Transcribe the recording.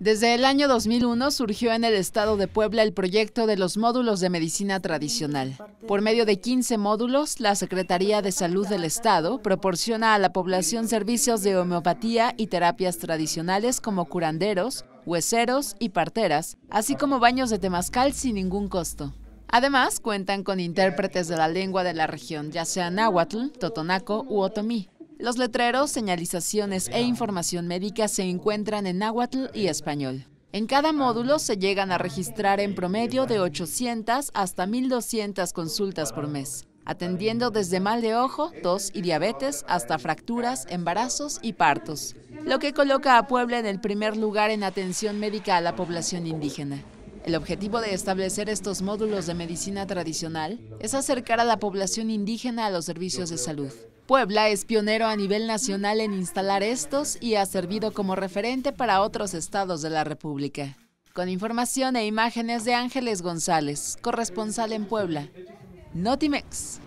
Desde el año 2001 surgió en el estado de Puebla el proyecto de los módulos de medicina tradicional. Por medio de 15 módulos, la Secretaría de Salud del Estado proporciona a la población servicios de homeopatía y terapias tradicionales como curanderos, hueseros y parteras, así como baños de temazcal sin ningún costo. Además, cuentan con intérpretes de la lengua de la región, ya sea náhuatl, totonaco u otomí. Los letreros, señalizaciones e información médica se encuentran en náhuatl y español. En cada módulo se llegan a registrar en promedio de 800 hasta 1.200 consultas por mes, atendiendo desde mal de ojo, tos y diabetes hasta fracturas, embarazos y partos, lo que coloca a Puebla en el primer lugar en atención médica a la población indígena. El objetivo de establecer estos módulos de medicina tradicional es acercar a la población indígena a los servicios de salud, Puebla es pionero a nivel nacional en instalar estos y ha servido como referente para otros estados de la República. Con información e imágenes de Ángeles González, corresponsal en Puebla. Notimex.